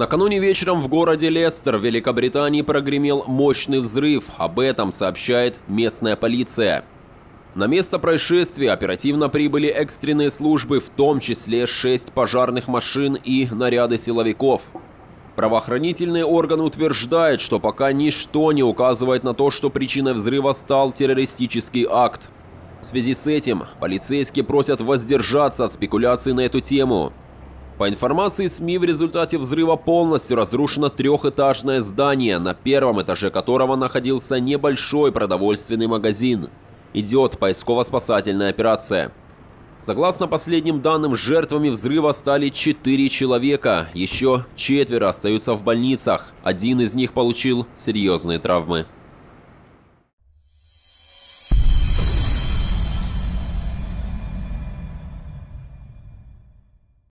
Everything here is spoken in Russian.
Накануне вечером в городе Лестер в Великобритании прогремел мощный взрыв. Об этом сообщает местная полиция. На место происшествия оперативно прибыли экстренные службы, в том числе 6 пожарных машин и наряды силовиков. Правоохранительные органы утверждают, что пока ничто не указывает на то, что причиной взрыва стал террористический акт. В связи с этим полицейские просят воздержаться от спекуляций на эту тему. По информации СМИ, в результате взрыва полностью разрушено трехэтажное здание, на первом этаже которого находился небольшой продовольственный магазин. Идет поисково-спасательная операция. Согласно последним данным, жертвами взрыва стали 4 человека, еще четверо остаются в больницах, один из них получил серьезные травмы.